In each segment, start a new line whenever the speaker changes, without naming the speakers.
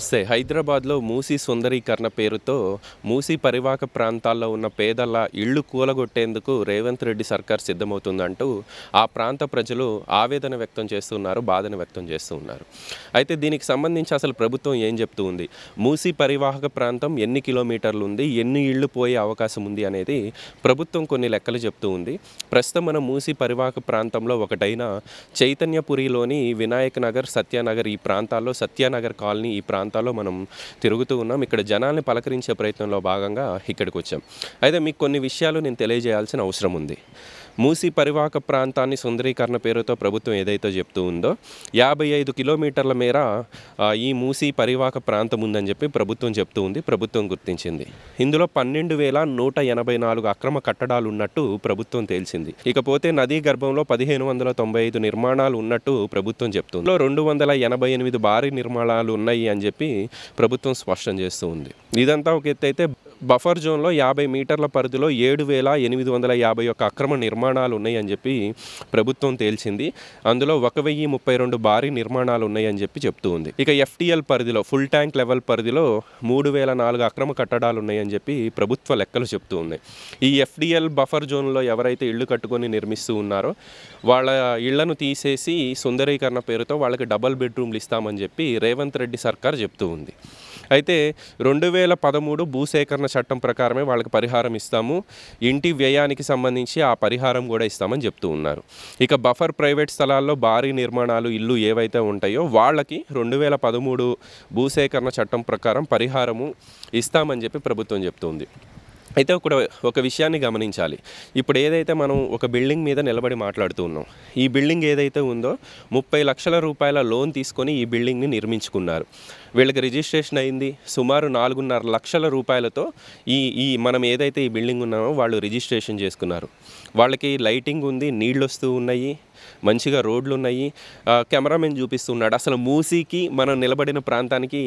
నమస్తే హైదరాబాద్లో మూసీ సుందరీకరణ పేరుతో మూసీ పరివాహక ప్రాంతాల్లో ఉన్న పేదల ఇళ్లు కూలగొట్టేందుకు రేవంత్ రెడ్డి సర్కార్ సిద్ధమవుతుందంటూ ఆ ప్రాంత ప్రజలు ఆవేదన వ్యక్తం చేస్తున్నారు బాధను వ్యక్తం చేస్తున్నారు అయితే దీనికి సంబంధించి అసలు ప్రభుత్వం ఏం చెప్తూ ఉంది మూసీ పరివాహక ప్రాంతం ఎన్ని కిలోమీటర్లు ఉంది ఎన్ని ఇళ్లు పోయే అవకాశం ఉంది అనేది ప్రభుత్వం కొన్ని లెక్కలు చెప్తూ ఉంది ప్రస్తుతం మన మూసీ పరివాహక ప్రాంతంలో ఒకటైన చైతన్యపురిలోని వినాయక్ నగర్ సత్యానగర్ ఈ ప్రాంతాల్లో సత్యానగర్ కాలనీ ఈ ప్రాంతం ప్రాంతాల్లో మనం తిరుగుతూ ఉన్నాం ఇక్కడ జనాల్ని పలకరించే ప్రయత్నంలో భాగంగా ఇక్కడికి వచ్చాం అయితే మీకు కొన్ని విషయాలు నేను తెలియజేయాల్సిన అవసరం ఉంది మూసి పరివాహక ప్రాంతాన్ని సుందరీకరణ పేరుతో ప్రభుత్వం ఏదైతే చెప్తూ ఉందో యాభై ఐదు కిలోమీటర్ల మేర ఈ మూసి పరివాహక ప్రాంతం ఉందని చెప్పి ప్రభుత్వం చెప్తూ ఉంది ప్రభుత్వం గుర్తించింది ఇందులో పన్నెండు వేల నూట ఎనభై నాలుగు అక్రమ కట్టడాలు ఉన్నట్టు ప్రభుత్వం తేల్చింది ఇకపోతే నదీ గర్భంలో పదిహేను వందల తొంభై ఐదు నిర్మాణాలు ఉన్నట్టు ప్రభుత్వం చెప్తుంది రెండు వందల ఎనభై ఎనిమిది భారీ నిర్మాణాలు ఉన్నాయి అని చెప్పి ప్రభుత్వం స్పష్టం చేస్తూ ఉంది ఇదంతా ఒక ఎత్తు అయితే బఫర్ జోన్లో యాభై మీటర్ల పరిధిలో ఏడు వేల ఎనిమిది వందల యాభై ఒక అక్రమ నిర్మాణాలు ఉన్నాయని చెప్పి ప్రభుత్వం తేల్చింది అందులో ఒక వెయ్యి ముప్పై రెండు భారీ నిర్మాణాలు ఉన్నాయని చెప్పి చెప్తూ ఉంది ఇక ఎఫ్టీఎల్ పరిధిలో ఫుల్ ట్యాంక్ లెవెల్ పరిధిలో మూడు వేల నాలుగు అక్రమ కట్టడాలు ఉన్నాయని చెప్పి ప్రభుత్వ లెక్కలు చెప్తూ ఉంది ఈ ఎఫ్డిఎల్ బఫర్ జోన్లో ఎవరైతే ఇళ్ళు కట్టుకొని నిర్మిస్తూ ఉన్నారో వాళ్ళ ఇళ్లను తీసేసి సుందరీకరణ పేరుతో వాళ్ళకి డబల్ బెడ్రూమ్లు ఇస్తామని చెప్పి రేవంత్ రెడ్డి సర్కార్ చెప్తూ ఉంది అయితే రెండు వేల పదమూడు భూసేకరణ చట్టం ప్రకారమే వాళ్ళకి పరిహారం ఇస్తాము ఇంటి వ్యయానికి సంబంధించి ఆ పరిహారం కూడా ఇస్తామని చెప్తూ ఉన్నారు ఇక బఫర్ ప్రైవేట్ స్థలాల్లో భారీ నిర్మాణాలు ఇల్లు ఏవైతే ఉంటాయో వాళ్ళకి రెండు వేల పదమూడు భూసేకరణ చట్టం ప్రకారం పరిహారము ఇస్తామని చెప్పి ప్రభుత్వం చెప్తుంది అయితే ఒక ఒక విషయాన్ని గమనించాలి ఇప్పుడు ఏదైతే మనం ఒక బిల్డింగ్ మీద నిలబడి మాట్లాడుతూ ఉన్నాం ఈ బిల్డింగ్ ఏదైతే ఉందో ముప్పై లక్షల రూపాయల లోన్ తీసుకొని ఈ బిల్డింగ్ని నిర్మించుకున్నారు వీళ్ళకి రిజిస్ట్రేషన్ అయింది సుమారు నాలుగున్నర లక్షల రూపాయలతో ఈ ఈ మనం ఏదైతే ఈ బిల్డింగ్ ఉన్నామో వాళ్ళు రిజిస్ట్రేషన్ చేసుకున్నారు వాళ్ళకి లైటింగ్ ఉంది నీళ్ళు వస్తూ ఉన్నాయి మంచిగా రోడ్లు ఉన్నాయి కెమెరామెన్ చూపిస్తున్నాడు అసలు మూసీకి మనం నిలబడిన ప్రాంతానికి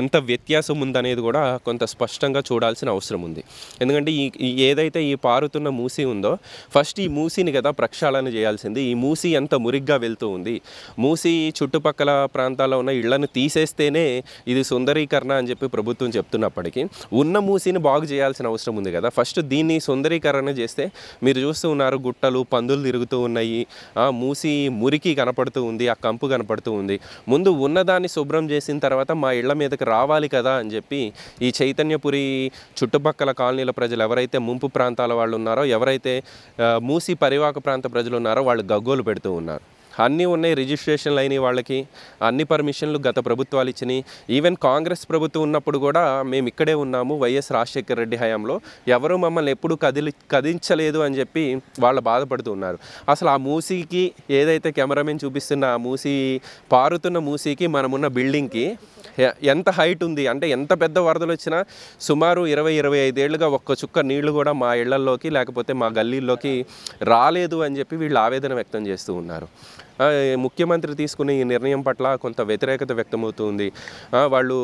ఎంత వ్యత్యాసం ఉందనేది కూడా కొంత స్పష్టంగా చూడాల్సిన అవసరం ఉంది ఎందుకంటే ఈ ఏదైతే ఈ పారుతున్న మూసీ ఉందో ఫస్ట్ ఈ మూసీని కదా ప్రక్షాళన చేయాల్సింది ఈ మూసీ ఎంత మురిగ్గా వెళ్తూ ఉంది మూసీ చుట్టుపక్కల ప్రాంతాల్లో ఉన్న ఇళ్లను తీసేస్తేనే ఇది సుందరీకరణ అని చెప్పి ప్రభుత్వం చెప్తున్నప్పటికీ ఉన్న మూసీని బాగు చేయాల్సిన అవసరం ఉంది కదా ఫస్ట్ దీన్ని సుందరీకరణ చేస్తే మీరు చూస్తూ ఉన్నారు గుట్టలు పందులు తిరుగుతూ ఉన్నాయి మూసి మురికి కనపడుతూ ఉంది ఆ కంపు కనపడుతూ ఉంది ముందు ఉన్నదాన్ని శుభ్రం చేసిన తర్వాత మా ఇళ్ల మీదకి రావాలి కదా అని చెప్పి ఈ చైతన్యపురి చుట్టుపక్కల కాలనీల ప్రజలు ఎవరైతే ముంపు ప్రాంతాల వాళ్ళు ఉన్నారో ఎవరైతే మూసి పరివాహక ప్రాంత ప్రజలు ఉన్నారో వాళ్ళు గగ్గోలు పెడుతూ ఉన్నారు అన్నీ ఉన్నాయి రిజిస్ట్రేషన్లు అయినాయి వాళ్ళకి అన్ని పర్మిషన్లు గత ప్రభుత్వాలు ఇచ్చినాయి ఈవెన్ కాంగ్రెస్ ప్రభుత్వం ఉన్నప్పుడు కూడా మేము ఇక్కడే ఉన్నాము వైఎస్ రాజశేఖర రెడ్డి హయాంలో ఎవరు మమ్మల్ని ఎప్పుడు కదిలి కదిలించలేదు అని చెప్పి వాళ్ళు బాధపడుతూ ఉన్నారు అసలు ఆ మూసీకి ఏదైతే కెమెరామెన్ చూపిస్తున్న ఆ మూసీ పారుతున్న మూసీకి మనమున్న బిల్డింగ్కి ఎంత హైట్ ఉంది అంటే ఎంత పెద్ద వరదలు వచ్చినా సుమారు ఇరవై ఇరవై ఐదేళ్లుగా ఒక్క చుక్క నీళ్లు కూడా మా ఇళ్లలోకి లేకపోతే మా గల్లీల్లోకి రాలేదు అని చెప్పి వీళ్ళు ఆవేదన వ్యక్తం చేస్తూ ఉన్నారు ముఖ్యమంత్రి తీసుకున్న ఈ నిర్ణయం పట్ల కొంత వ్యతిరేకత వ్యక్తమవుతుంది వాళ్ళు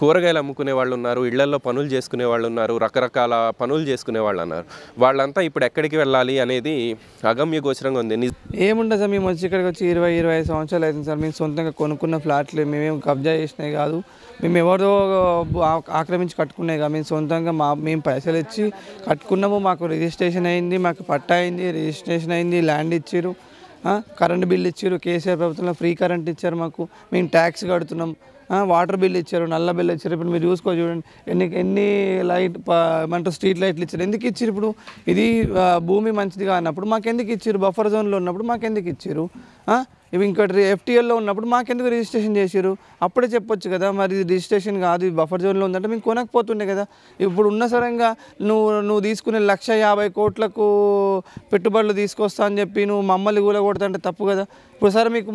కూరగాయలు అమ్ముకునే వాళ్ళు ఉన్నారు ఇళ్లల్లో పనులు చేసుకునే వాళ్ళు ఉన్నారు రకరకాల పనులు చేసుకునే వాళ్ళు అన్నారు వాళ్ళంతా ఇప్పుడు ఎక్కడికి వెళ్ళాలి అనేది అగమ్య గోచరంగా ఉంది
ఏముండదు సార్ మేము వచ్చి ఇక్కడికి వచ్చి ఇరవై ఇరవై ఐదు సంవత్సరాలు అవుతుంది సార్ మేము సొంతంగా కొనుక్కున్న ఫ్లాట్లు మేమేం కబ్జా చేసినవి కాదు మేము ఎవరిదో ఆక్రమించి కట్టుకున్నాయి కాదు మేము సొంతంగా మా మేము పైసలు ఇచ్చి కట్టుకున్నాము మాకు రిజిస్ట్రేషన్ అయింది మాకు పట్టా అయింది రిజిస్ట్రేషన్ అయింది ల్యాండ్ ఇచ్చారు కరెంట్ బిల్ ఇచ్చారు కేసీఆర్ ప్రభుత్వంలో ఫ్రీ కరెంట్ ఇచ్చారు మాకు మేము ట్యాక్స్ కడుతున్నాం వాటర్ బిల్ ఇచ్చారు నల్ల బిల్ ఇచ్చారు ఇప్పుడు మీరు చూసుకో చూడండి ఎన్ని ఎన్ని లైట్ మంట స్ట్రీట్ లైట్లు ఇచ్చారు ఎందుకు ఇచ్చారు ఇప్పుడు ఇది భూమి మంచిది కానప్పుడు మాకు ఎందుకు ఇచ్చారు బఫర్ జోన్లో ఉన్నప్పుడు మాకు ఎందుకు ఇచ్చారు ఇవి ఇంకోటి ఎఫ్టీఎల్లో ఉన్నప్పుడు మాకెందుకు రిజిస్ట్రేషన్ చేశారు అప్పుడే చెప్పొచ్చు కదా మరి రిజిస్ట్రేషన్ కాదు ఇది బఫర్ జోన్లో ఉందంటే మేము కొనకపోతుండే కదా ఇప్పుడు ఉన్న సరంగా నువ్వు నువ్వు తీసుకునే లక్ష యాభై కోట్లకు పెట్టుబడులు తీసుకొస్తా అని చెప్పి నువ్వు మమ్మల్ని కూలగొడతంటే తప్పు కదా ఇప్పుడు సరే మీకు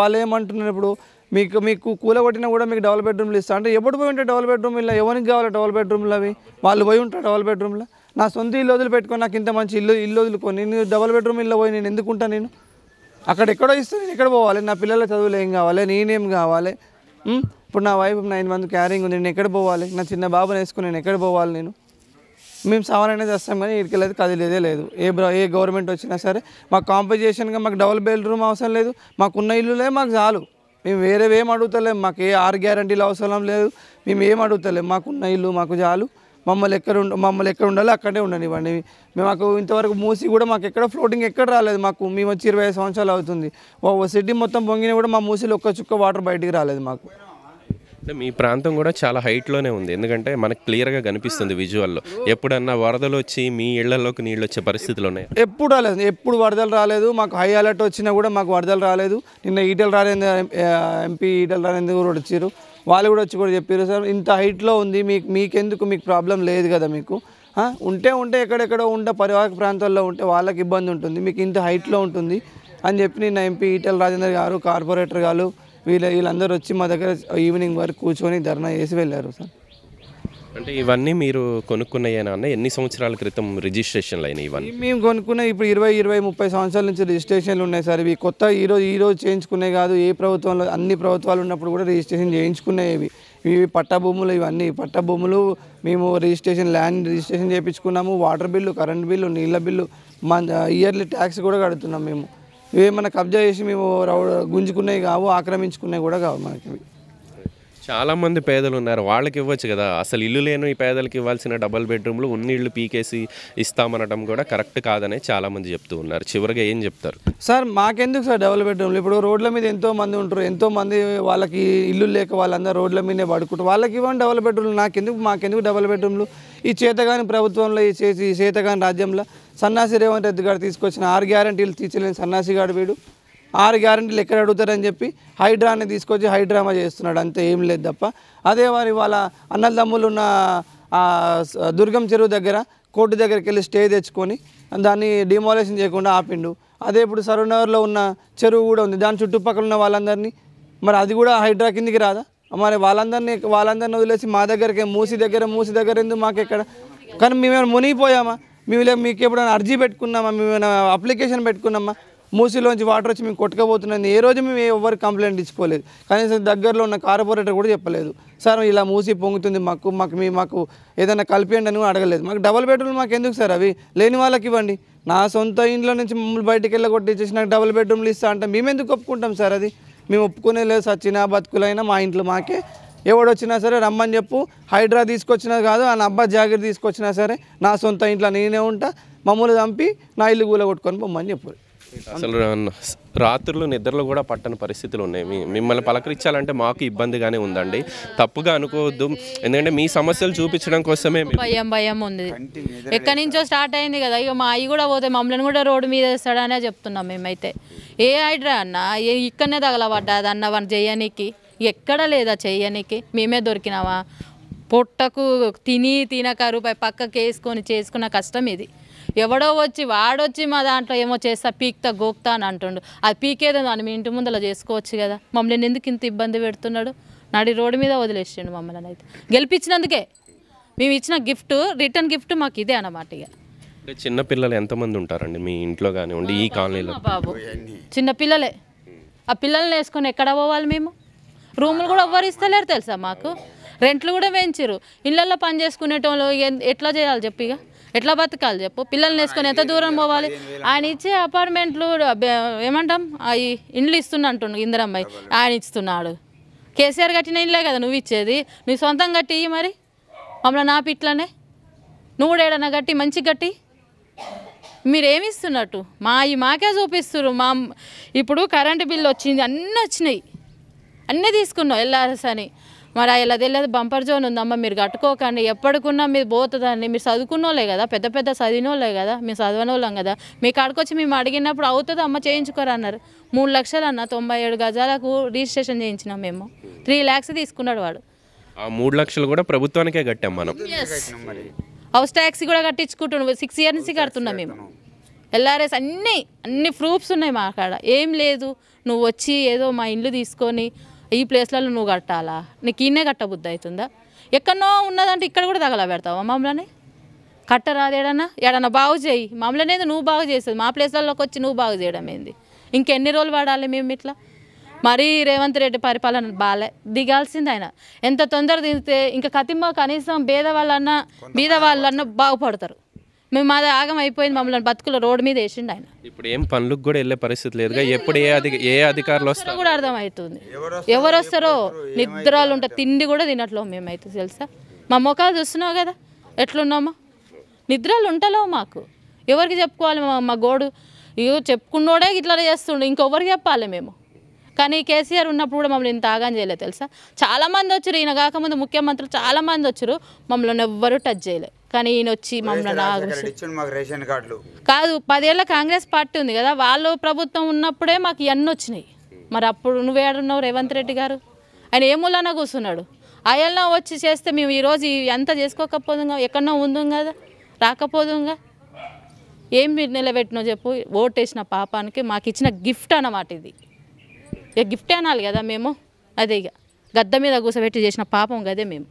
వాళ్ళు ఏమంటున్నారు ఇప్పుడు మీకు మీకు కూలగొట్టినా కూడా మీకు డబల్ బెడ్రూమ్లు ఇస్తా అంటే ఎప్పుడు పోయి ఉంటే డబల్ బెడ్రూమ్ ఇలా ఎవరికి కావాలి డబల్ బెడ్రూమ్లు అవి వాళ్ళు పోయి ఉంటారు డబల్ బెడ్రూమ్లో నా సొంత ఇల్లు వదిలి పెట్టుకొని నాకు ఇంత మంచి ఇల్లు ఇల్లు వదులుకొని నేను డబల్ బెడ్రూమ్ ఇల్లు పోయి నేను ఎందుకుంటా నేను అక్కడ ఎక్కడో ఇస్తే నేను ఎక్కడ పోవాలి నా పిల్లల చదువులు ఏం కావాలి నేనేం కావాలి ఇప్పుడు నా వైఫ్ నైన్ మంత్ క్యారింగ్ ఉంది నేను ఎక్కడ పోవాలి నా చిన్న బాబుని వేసుకుని నేను ఎక్కడ పోవాలి నేను మేము అనేది చేస్తాం కానీ ఇక్కడికి కదిలేదే లేదు ఏ ఏ గవర్నమెంట్ వచ్చినా సరే మాకు కాంపెన్సేషన్గా మాకు డబుల్ బెడ్రూమ్ అవసరం లేదు మాకున్న ఇల్లులే మాకు చాలు మేము వేరేవేం అడుగుతలేము మాకు ఏ ఆరు గ్యారంటీలు అవసరం లేదు మేము ఏం అడుగుతలేము మాకున్న ఇల్లు మాకు చాలు మమ్మల్ని ఎక్కడ ఉండ మమ్మల్ని ఎక్కడ ఉండాలో అక్కడే ఉండనివ్వండి మాకు ఇంతవరకు మూసి కూడా మాకు ఎక్కడ ఫ్లోటింగ్ ఎక్కడ రాలేదు మాకు మేము వచ్చి ఇరవై సంవత్సరాలు అవుతుంది సిటీ మొత్తం పొంగినా కూడా మా మూసిలో ఒక్క చుక్క వాటర్ బయటికి రాలేదు మాకు
అంటే మీ ప్రాంతం కూడా చాలా హైట్లోనే ఉంది ఎందుకంటే మనకు క్లియర్గా కనిపిస్తుంది విజువల్లో ఎప్పుడన్నా వరదలు వచ్చి మీ ఇళ్లలోకి నీళ్ళు వచ్చే పరిస్థితులు ఉన్నాయి
ఎప్పుడు రాలేదు ఎప్పుడు వరదలు రాలేదు మాకు హై అలర్ట్ వచ్చినా కూడా మాకు వరదలు రాలేదు నిన్న ఈటలు రాలేదు ఎంపీ ఈటలు రాలేదు కూడా వచ్చారు వాళ్ళు కూడా వచ్చి కూడా చెప్పారు సార్ ఇంత హైట్లో ఉంది మీకు మీకెందుకు మీకు ప్రాబ్లం లేదు కదా మీకు ఉంటే ఉంటే ఎక్కడెక్కడో ఉంటే పరివాహక ప్రాంతాల్లో ఉంటే వాళ్ళకి ఇబ్బంది ఉంటుంది మీకు ఇంత హైట్లో ఉంటుంది అని చెప్పి నిన్న ఎంపీ ఈటల్ రాజేందర్ గారు కార్పొరేటర్ గారు వీళ్ళ వీళ్ళందరూ వచ్చి మా దగ్గర ఈవినింగ్ వరకు కూర్చొని ధర్నా చేసి వెళ్ళారు సార్
అంటే ఇవన్నీ మీరు కొనుక్కున్నాయేనా అన్న ఎన్ని సంవత్సరాల క్రితం రిజిస్ట్రేషన్లు అయినాయి ఇవన్నీ
మేము కొనుక్కున్నాయి ఇప్పుడు ఇరవై ఇరవై ముప్పై సంవత్సరాల నుంచి రిజిస్ట్రేషన్లు ఉన్నాయి సార్ ఇవి కొత్త ఈరోజు ఈరోజు చేయించుకునే కాదు ఏ ప్రభుత్వంలో అన్ని ప్రభుత్వాలు ఉన్నప్పుడు కూడా రిజిస్ట్రేషన్ చేయించుకున్నాయి ఇవి పట్టభూములు ఇవన్నీ పట్టభూములు మేము రిజిస్ట్రేషన్ ల్యాండ్ రిజిస్ట్రేషన్ చేయించుకున్నాము వాటర్ బిల్లు కరెంట్ బిల్లు నీళ్ళ బిల్లు మన ఇయర్లీ ట్యాక్స్ కూడా కడుతున్నాం మేము ఇవి ఏమైనా కబ్జా చేసి మేము గుంజుకున్నాయి కావు ఆక్రమించుకున్నవి కూడా కావు మనకి
చాలామంది పేదలు ఉన్నారు వాళ్ళకి ఇవ్వచ్చు కదా అసలు ఇల్లు లేని ఈ పేదలకు ఇవ్వాల్సిన డబల్ బెడ్రూమ్లు ఉన్న ఇళ్ళు పీకేసి ఇస్తామనడం కూడా కరెక్ట్ కాదనే చాలామంది చెప్తూ ఉన్నారు చివరిగా ఏం చెప్తారు
సార్ మాకెందుకు సార్ డబల్ బెడ్రూమ్లు ఇప్పుడు రోడ్ల మీద ఎంతో మంది ఉంటారు ఎంతో మంది వాళ్ళకి ఇల్లు లేక వాళ్ళందరూ రోడ్ల మీదే పడుకుంటారు వాళ్ళకి ఇవ్వండి డబల్ బెడ్రూమ్లు నాకెందుకు మాకెందుకు డబల్ బెడ్రూమ్లు ఈ చేతగాని ప్రభుత్వంలో ఈ చేసి ఈ చేతగాని రాజ్యంలో సన్నాసి రేవంత్ రెడ్డి గారు తీసుకొచ్చిన ఆరు గ్యారంటీలు తీర్చలేని సన్నాసి గారు వీడు ఆరు గ్యారంటీలు ఎక్కడ అడుగుతారని చెప్పి హైడ్రాని తీసుకొచ్చి హైడ్రామా చేస్తున్నాడు అంతే ఏం లేదు తప్ప అదే వారి వాళ్ళ అన్నదమ్ములు ఉన్న దుర్గం చెరువు దగ్గర కోర్టు దగ్గరికి వెళ్ళి స్టే తెచ్చుకొని దాన్ని డిమాలేషన్ చేయకుండా ఆపిండు అదే ఇప్పుడు సరోనగర్లో ఉన్న చెరువు కూడా ఉంది దాని చుట్టుపక్కల ఉన్న వాళ్ళందరినీ మరి అది కూడా హైడ్రా కిందికి రాదా మరి వాళ్ళందరినీ వాళ్ళందరినీ వదిలేసి మా దగ్గరకే మూసి దగ్గర మూసి దగ్గర ఎందుకు మాకు ఎక్కడ కానీ మేమేమైనా మునిగిపోయామా మేము మీకు ఎప్పుడైనా అర్జీ పెట్టుకున్నామా మేమైనా అప్లికేషన్ పెట్టుకున్నామా మూసీలోంచి వాటర్ వచ్చి మేము కొట్టుకపోతున్నది ఏ రోజు మేము ఎవరు కంప్లైంట్ ఇచ్చిపోలేదు కనీసం దగ్గరలో ఉన్న కార్పొరేటర్ కూడా చెప్పలేదు సార్ ఇలా మూసి పొంగుతుంది మాకు మాకు మీ మాకు ఏదైనా కలిపియండి అని అడగలేదు మాకు డబల్ బెడ్రూమ్ మాకు ఎందుకు సార్ అవి లేని వాళ్ళకి ఇవ్వండి నా సొంత ఇంట్లో నుంచి మమ్మల్ని బయటికి వెళ్ళి కొట్టించేసి నాకు డబుల్ బెడ్రూమ్లు ఇస్తా అంటే మేము ఎందుకు ఒప్పుకుంటాం సార్ అది మేము ఒప్పుకునే లేదు సచ్చినా బతుకులైనా మా ఇంట్లో మాకే ఎవడొచ్చినా సరే రమ్మని చెప్పు హైడ్రా తీసుకొచ్చినా కాదు ఆ అబ్బా జాగ్రత్త తీసుకొచ్చినా సరే నా సొంత ఇంట్లో నేనే ఉంటా మమ్మల్ని చంపి నా ఇల్లు కొట్టుకొని పొమ్మని చెప్పారు
అసలు రాత్రులు నిద్రలు కూడా పట్టని పరిస్థితులు ఉన్నాయి మిమ్మల్ని పలకరించాలంటే మాకు ఇబ్బందిగానే ఉందండి తప్పుగా అనుకోవద్దు ఎందుకంటే మీ సమస్యలు చూపించడం కోసమే భయం
భయం ఉంది ఎక్కడి నుంచో స్టార్ట్ అయింది కదా ఇక మా అయ్యి కూడా పోతే మమ్మల్ని కూడా రోడ్డు మీద వేస్తాడనే చెప్తున్నాం మేమైతే ఏ ఐడ్రా అన్న ఇక్కడనే తగలబడ్డాది అన్న వాళ్ళు చేయనీకి ఎక్కడ లేదా చేయనీకి మేమే దొరికినావా పొట్టకు తిని తినక రూపాయి పక్కకి వేసుకొని చేసుకున్న కష్టం ఇది ఎవడో వచ్చి వాడొచ్చి మా దాంట్లో ఏమో చేస్తా పీక్తా గోక్తా అని అంటుండు అది పీకేదో అని మీ ఇంటి అలా చేసుకోవచ్చు కదా మమ్మల్ని ఎందుకు ఇంత ఇబ్బంది పెడుతున్నాడు నాడి రోడ్డు మీద వదిలేసిండు మమ్మల్ని అయితే గెలిపించినందుకే మేము ఇచ్చిన గిఫ్ట్ రిటర్న్ గిఫ్ట్ మాకు ఇదే అన్నమాట ఇక
చిన్నపిల్లలు చిన్న పిల్లలు ఎంతమంది ఉంటారండి మీ ఇంట్లో కానివ్వండి ఈ కాలనీలో
బాబు చిన్న పిల్లలే ఆ పిల్లల్ని వేసుకొని ఎక్కడ పోవాలి మేము రూములు కూడా ఎవ్వరు ఇస్తలేరు తెలుసా మాకు రెంట్లు కూడా వేయించరు ఇళ్ళల్లో పని చేసుకునేటోళ్ళు ఎట్లా చేయాలి చెప్పిగా ఎట్లా బతకాలి చెప్పు పిల్లల్ని వేసుకొని ఎంత దూరం పోవాలి ఆయన ఇచ్చే అపార్ట్మెంట్లు ఏమంటాం అవి ఇండ్లు ఇస్తున్నా అంటుండు ఇందిరమ్మాయి ఆయన ఇస్తున్నాడు కేసీఆర్ కట్టిన ఇండ్లే కదా నువ్వు ఇచ్చేది నువ్వు సొంతం కట్టి మరి మమ్మల్ని నా పిట్లనే నువ్వు కూడా ఏడన్నా కట్టి మంచి కట్టి ఏమి ఇస్తున్నట్టు మా ఈ మాకే చూపిస్తున్నారు మా ఇప్పుడు కరెంటు బిల్లు వచ్చింది అన్నీ వచ్చినాయి అన్నీ తీసుకున్నావు ఎల్ఆర్ఎస్ అని మరి అలా తెలియదు బంపర్ జోన్ ఉందమ్మా మీరు కట్టుకోకండి ఎప్పటికున్నా మీరు పోతుందండి మీరు చదువుకున్నోళ్ళే కదా పెద్ద పెద్ద చదివినోళ్ళే కదా మేము చదవనోళ్ళం కదా మీ కాడికొచ్చి మేము అడిగినప్పుడు అవుతుంది అమ్మ చేయించుకోరు అన్నారు మూడు లక్షలు అన్న తొంభై ఏడు గజాలకు రిజిస్ట్రేషన్ చేయించినాం మేము త్రీ ల్యాక్స్ తీసుకున్నాడు వాడు
ఆ మూడు లక్షలు కూడా ప్రభుత్వానికే కట్టాం మనం
హౌస్ ట్యాక్స్ కూడా కట్టించుకుంటున్నాం సిక్స్ ఇయర్ నుంచి కడుతున్నాం మేము ఎల్ఆర్ఎస్ అన్నీ అన్ని ప్రూఫ్స్ ఉన్నాయి మా కాడ ఏం లేదు నువ్వు వచ్చి ఏదో మా ఇల్లు తీసుకొని ఈ ప్లేస్లలో నువ్వు కట్టాలా నీకు ఈయనే కట్టబుద్ధి అవుతుందా ఎక్కడో ఉన్నదంటే ఇక్కడ కూడా తగల పెడతావా మమ్మల్ని కట్టరాదు ఏడన్నా ఏడన్నా బాగు చేయి మమ్మల్ని నువ్వు బాగు చేస్తుంది మా ప్లేస్లలోకి వచ్చి నువ్వు బాగు చేయడం ఏంది ఇంకెన్ని రోజులు వాడాలి మేము ఇట్లా మరీ రేవంత్ రెడ్డి పరిపాలన బాలే దిగాల్సింది ఆయన ఎంత తొందర దిగితే ఇంకా కతింబ కనీసం బీద వాళ్ళన్నా బీద వాళ్ళన్నా బాగుపడతారు మేము మాది ఆగం అయిపోయింది మమ్మల్ని బతుకుల రోడ్డు మీద వేసిండు ఆయన
ఇప్పుడు ఏం పనులకు కూడా వెళ్ళే పరిస్థితి లేదుగా ఎప్పుడు ఏ అధిక ఏ అధికారులు వస్తారో
కూడా అర్థమవుతుంది ఎవరు వస్తారో నిద్రలు ఉంటారు తిండి కూడా తినట్లేము మేమైతే తెలుసా మా మొఖాలు చూస్తున్నావు కదా ఎట్లున్నామా నిద్రలు ఉంటలో మాకు ఎవరికి చెప్పుకోవాలి మా గోడు ఇగో చెప్పుకున్నోడే ఇట్లా చేస్తుండే ఇంకొవరికి చెప్పాలి మేము కానీ కేసీఆర్ ఉన్నప్పుడు కూడా మమ్మల్ని ఇంత ఆగాం చేయలేదు తెలుసా చాలామంది వచ్చారు ఈయన కాకముందు ముఖ్యమంత్రులు చాలామంది వచ్చారు మమ్మల్ని ఎవ్వరూ టచ్ చేయలేదు కానీ ఈయన వచ్చి మమ్మల్ని కాదు పదేళ్ల కాంగ్రెస్ పార్టీ ఉంది కదా వాళ్ళు ప్రభుత్వం ఉన్నప్పుడే మాకు ఇవన్నీ వచ్చినాయి మరి అప్పుడు ఏడున్నావు రేవంత్ రెడ్డి గారు ఆయన ఏ మూలన కూర్చున్నాడు ఆయన వచ్చి చేస్తే మేము ఈరోజు ఎంత చేసుకోకపోదుగా ఎక్కడో ఉందాం కదా రాకపోదుగా ఏం మీరు నిలబెట్టినో చెప్పు ఓటేసిన పాపానికి మాకు ఇచ్చిన గిఫ్ట్ అన్నమాట ఇది ఇక గిఫ్ట్ అనాలి కదా మేము అదే ఇక గద్ద మీద కూసబెట్టి చేసిన పాపం కదే మేము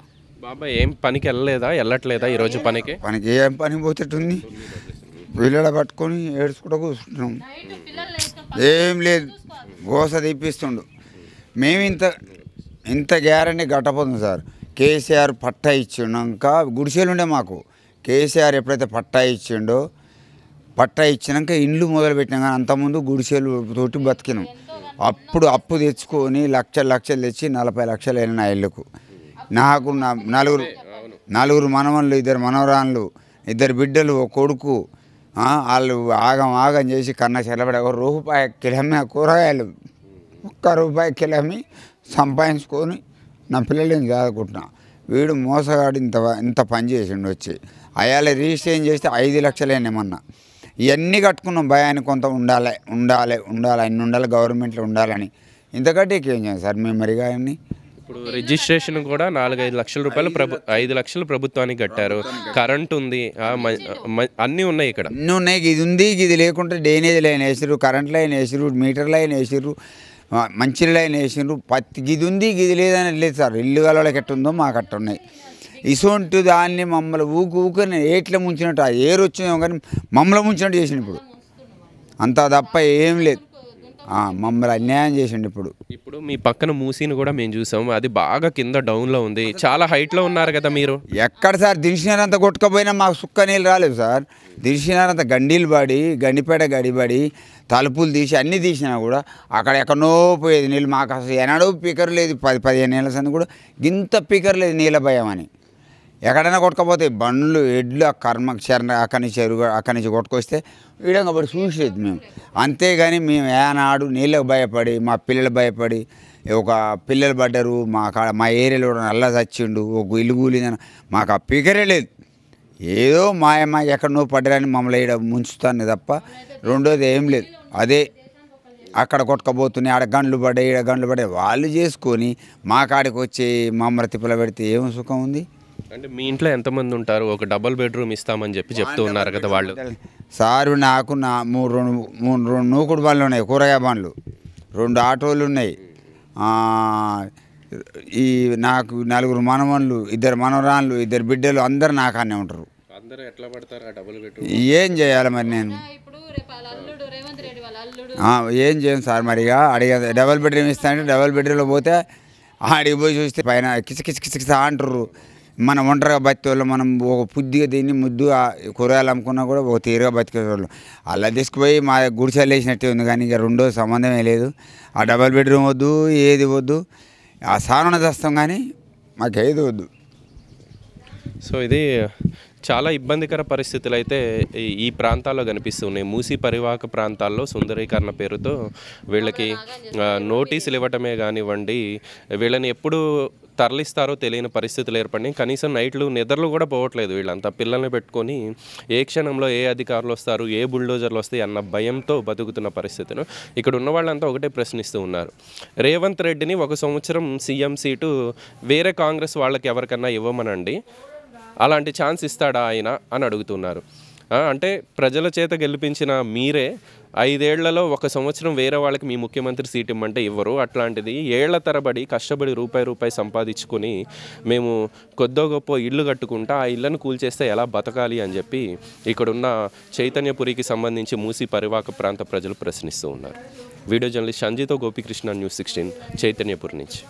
బాబాయ్ ఏం పనికి వెళ్ళలేదా వెళ్ళట్లేదా ఈరోజు పనికి
పనికి ఏం పని పోతుంది పిల్లల పట్టుకొని ఏడ్చుకుంటూ కూర్చుంటున్నాం ఏం లేదు గోస తీపిస్తుండు మేము ఇంత ఇంత గ్యారంటీ గట్టపోతుంది సార్ కేసీఆర్ పట్టా ఇచ్చినాక గుడిసెలుండే మాకు కేసీఆర్ ఎప్పుడైతే పట్టా ఇచ్చిండో పట్టా ఇచ్చినాక ఇండ్లు మొదలుపెట్టినా కానీ అంతకుముందు గుడిసెలు తోటి బతికినాం అప్పుడు అప్పు తెచ్చుకొని లక్షలు లక్షలు తెచ్చి నలభై లక్షలు అయిన ఇళ్ళకు నాకు నలుగురు నలుగురు మనవన్లు ఇద్దరు మనవరాన్లు ఇద్దరు బిడ్డలు ఒక కొడుకు వాళ్ళు ఆగం ఆగం చేసి కన్న చెల్లబడి ఒక రూపాయి కిలమ్మి కూరగాయలు ఒక్క రూపాయి కిలమ్మి సంపాదించుకొని నా పిల్లల్ని చదువుకుంటున్నా వీడు మోసగాడు ఇంత ఇంత పని చేసిండు వచ్చి అయాల రిజిస్ట్రేషన్ చేస్తే ఐదు లక్షలేనేమన్నా ఇవన్నీ కట్టుకున్నాం భయానికి కొంత ఉండాలి ఉండాలి ఉండాలి అన్ని ఉండాలి గవర్నమెంట్లో ఉండాలని ఇంతకంటే ఏం చేయాలి సార్ మేము మరిగాయని
ఇప్పుడు రిజిస్ట్రేషన్ కూడా నాలుగైదు లక్షల రూపాయలు ప్రభు ఐదు లక్షలు ప్రభుత్వానికి కట్టారు కరెంట్ ఉంది అన్నీ ఉన్నాయి ఇక్కడ
అన్నీ ఉన్నాయి ఇది ఉంది ఇది లేకుంటే డ్రైనేజ్ లైన్ వేసారు కరెంట్ లైన్ వేసారు మీటర్ లైన్ వేసారు మంచి లైన్ వేసారు పత్తి గిది ఉంది గిది లేదని లేదు సార్ ఇల్లు ఉందో మా మాకు ఉన్నాయి ఇసుంటి దాన్ని మమ్మల్ని ఊకు ఊకని ఏట్ల ముంచినట్టు ఆ ఏరు వచ్చినాం కానీ మమ్మల్ని ముంచినట్టు చేసిన ఇప్పుడు అంత తప్ప ఏం లేదు మమ్మల్ని అన్యాయం చేసిండు ఇప్పుడు
ఇప్పుడు మీ పక్కన మూసీని కూడా మేము చూసాము అది బాగా కింద డౌన్లో ఉంది చాలా హైట్లో ఉన్నారు కదా మీరు ఎక్కడ
సార్ దిల్సినారంత కొట్టుకపోయినా మాకు సుక్క నీళ్ళు రాలేదు సార్ దిల్సినారంత గండీలు పడి గండిపేట గడిబడి తలుపులు తీసి అన్ని తీసినా కూడా అక్కడ ఎక్కడో పోయేది నీళ్ళు మాకు అసలు ఎనడో పీకర్ లేదు పది పదిహేను నీళ్ళ సంది కూడా ఇంత పీకర్ లేదు నీళ్ళ భయం అని ఎక్కడైనా కొట్టుకపోతే బండ్లు ఎడ్లు ఆ కర్మ అక్కడి నుంచి ఎరుగు అక్కడి నుంచి కొట్టుకొస్తే వీడంగా పడి చూసేది మేము అంతేగాని మేము ఏనాడు నీళ్ళకు భయపడి మా పిల్లలు భయపడి ఒక పిల్లలు పడ్డరు మా కాడ మా ఏరియాలో నల్ల చచ్చిండు ఒక ఇల్లు కూలిందని మాకు ఆ పికరే లేదు ఏదో మాయమ్మ ఎక్కడ నువ్వు పడ్డరని మమ్మల్ని ఇక్కడ ముంచుతాను తప్ప రెండోది ఏం లేదు అదే అక్కడ కొట్టుకపోతున్నాయి ఆడ గండ్లు పడ్డాయి ఈడ గండ్లు పడ్డాయి వాళ్ళు చేసుకొని మా కాడికి వచ్చి మమ్మల్ని తిప్పల పెడితే ఏం సుఖం ఉంది
అంటే మీ ఇంట్లో ఎంతమంది ఉంటారు ఒక డబల్ బెడ్రూమ్ ఇస్తామని చెప్పి చెప్తూ ఉన్నారు కదా వాళ్ళు
సారు నాకు నా మూడు రెండు మూడు రెండు నూకుడు బండ్లు ఉన్నాయి కూరగాయ బండ్లు రెండు ఆటోలు ఉన్నాయి ఈ నాకు నలుగురు మనవన్లు ఇద్దరు మనవరాన్లు ఇద్దరు బిడ్డలు అందరు నాకానే ఉంటారు ఏం చేయాలి మరి నేను ఏం చేయను సార్ మరిగా అడిగా డబల్ బెడ్రూమ్ ఇస్తా అంటే డబల్ బెడ్రూమ్లో పోతే ఆడికి పోయి చూస్తే పైన కిచకిచ కిచకిచ అంటారు మనం ఒంటరిగా వాళ్ళు మనం ఒక పుద్దిగా తిని ముద్దు కూరగాయలు అమ్ముకున్నా కూడా ఒక తీరుగా వాళ్ళు అలా తీసుకుపోయి మా గుడిసెలు వేసినట్టే ఉంది కానీ ఇక రెండో సంబంధమే లేదు ఆ డబల్ బెడ్రూమ్ వద్దు ఏది వద్దు ఆ సానున దస్తాం కానీ ఏది వద్దు
సో ఇది చాలా ఇబ్బందికర పరిస్థితులు అయితే ఈ ప్రాంతాల్లో కనిపిస్తున్నాయి మూసి పరివాహక ప్రాంతాల్లో సుందరీకరణ పేరుతో వీళ్ళకి నోటీసులు ఇవ్వటమే కానివ్వండి వీళ్ళని ఎప్పుడు తరలిస్తారో తెలియని పరిస్థితులు ఏర్పడినాయి కనీసం నైట్లు నిద్రలు కూడా పోవట్లేదు వీళ్ళంతా పిల్లల్ని పెట్టుకొని ఏ క్షణంలో ఏ అధికారులు వస్తారు ఏ బుల్డోజర్లు వస్తాయి అన్న భయంతో బతుకుతున్న పరిస్థితిను ఇక్కడ ఉన్న వాళ్ళంతా ఒకటే ప్రశ్నిస్తూ ఉన్నారు రేవంత్ రెడ్డిని ఒక సంవత్సరం సీఎం సీటు వేరే కాంగ్రెస్ వాళ్ళకి ఎవరికన్నా ఇవ్వమనండి అలాంటి ఛాన్స్ ఇస్తాడా ఆయన అని అడుగుతున్నారు అంటే ప్రజల చేత గెలిపించిన మీరే ఐదేళ్లలో ఒక సంవత్సరం వేరే వాళ్ళకి మీ ముఖ్యమంత్రి సీట్ ఇమ్మంటే ఇవ్వరు అట్లాంటిది ఏళ్ల తరబడి కష్టపడి రూపాయి రూపాయి సంపాదించుకొని మేము కొద్దో గొప్ప ఇళ్ళు కట్టుకుంటా ఆ ఇళ్లను కూల్చేస్తే ఎలా బతకాలి అని చెప్పి ఇక్కడున్న చైతన్యపురికి సంబంధించి మూసి పరివాక ప్రాంత ప్రజలు ప్రశ్నిస్తూ ఉన్నారు వీడియో జర్నలిస్ట్ సంజీతో గోపికృష్ణ న్యూస్ సిక్స్టీన్ చైతన్యపురి నుంచి